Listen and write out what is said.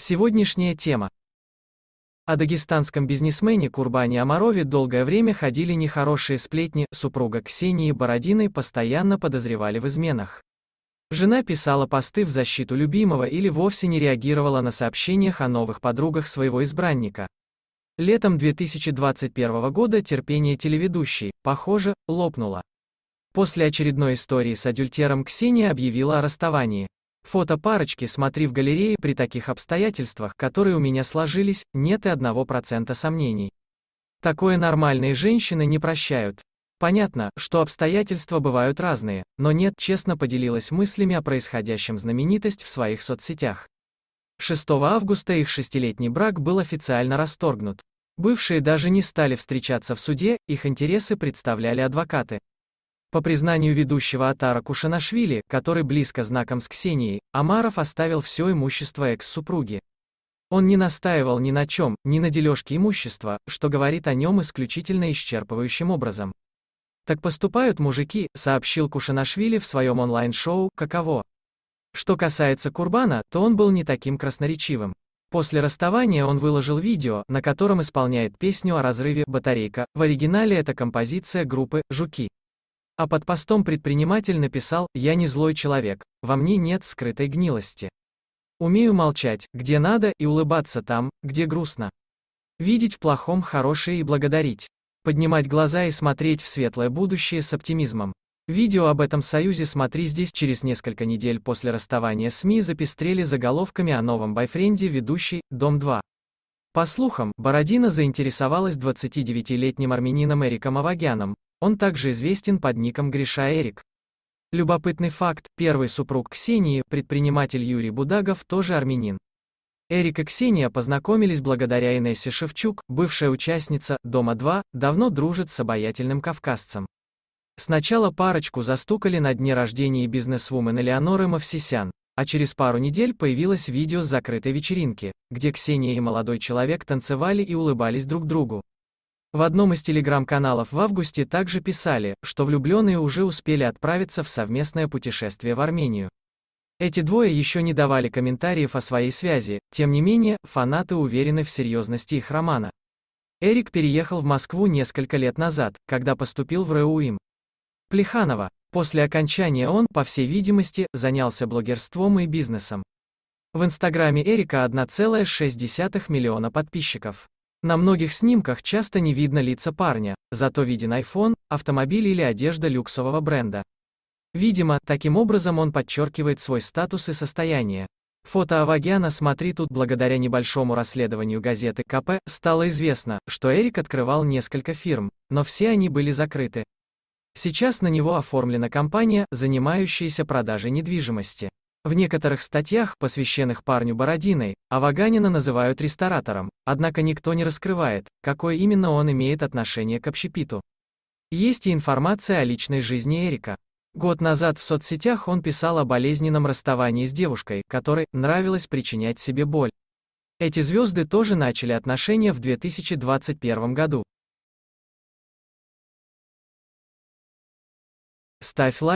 Сегодняшняя тема. О дагестанском бизнесмене Курбане Амарове долгое время ходили нехорошие сплетни, супруга Ксении Бородиной постоянно подозревали в изменах. Жена писала посты в защиту любимого или вовсе не реагировала на сообщениях о новых подругах своего избранника. Летом 2021 года терпение телеведущей, похоже, лопнуло. После очередной истории с адюльтером Ксения объявила о расставании. Фото парочки смотри в галерее при таких обстоятельствах, которые у меня сложились, нет и одного процента сомнений. Такое нормальные женщины не прощают. Понятно, что обстоятельства бывают разные, но нет, честно поделилась мыслями о происходящем знаменитость в своих соцсетях. 6 августа их шестилетний брак был официально расторгнут. Бывшие даже не стали встречаться в суде, их интересы представляли адвокаты. По признанию ведущего Атара Кушанашвили, который близко знаком с Ксенией, Амаров оставил все имущество экс-супруги. Он не настаивал ни на чем, ни на дележке имущества, что говорит о нем исключительно исчерпывающим образом. «Так поступают мужики», — сообщил Кушанашвили в своем онлайн-шоу «Каково?». Что касается Курбана, то он был не таким красноречивым. После расставания он выложил видео, на котором исполняет песню о разрыве «Батарейка», в оригинале это композиция группы «Жуки». А под постом предприниматель написал «Я не злой человек, во мне нет скрытой гнилости. Умею молчать, где надо, и улыбаться там, где грустно. Видеть в плохом хорошее и благодарить. Поднимать глаза и смотреть в светлое будущее с оптимизмом. Видео об этом союзе смотри здесь. Через несколько недель после расставания СМИ запестрели заголовками о новом байфренде ведущей «Дом-2». По слухам, Бородина заинтересовалась 29-летним армянином Эриком Авагяном, он также известен под ником Гриша Эрик. Любопытный факт, первый супруг Ксении, предприниматель Юрий Будагов, тоже армянин. Эрик и Ксения познакомились благодаря Инессе Шевчук, бывшая участница «Дома-2», давно дружит с обаятельным кавказцем. Сначала парочку застукали на дне рождения бизнесвумен Элеоноры Мовсисян, а через пару недель появилось видео с закрытой вечеринки, где Ксения и молодой человек танцевали и улыбались друг другу. В одном из телеграм-каналов в августе также писали, что влюбленные уже успели отправиться в совместное путешествие в Армению. Эти двое еще не давали комментариев о своей связи, тем не менее, фанаты уверены в серьезности их романа. Эрик переехал в Москву несколько лет назад, когда поступил в РЭУИМ. Плеханова. После окончания он, по всей видимости, занялся блогерством и бизнесом. В инстаграме Эрика 1,6 миллиона подписчиков. На многих снимках часто не видно лица парня, зато виден iPhone, автомобиль или одежда люксового бренда. Видимо, таким образом он подчеркивает свой статус и состояние. Фото Авагяна «Смотри тут» благодаря небольшому расследованию газеты КП стало известно, что Эрик открывал несколько фирм, но все они были закрыты. Сейчас на него оформлена компания, занимающаяся продажей недвижимости. В некоторых статьях, посвященных парню Бородиной, Аваганина называют ресторатором, однако никто не раскрывает, какое именно он имеет отношение к общепиту. Есть и информация о личной жизни Эрика. Год назад в соцсетях он писал о болезненном расставании с девушкой, которой нравилось причинять себе боль. Эти звезды тоже начали отношения в 2021 году. Ставь лайк.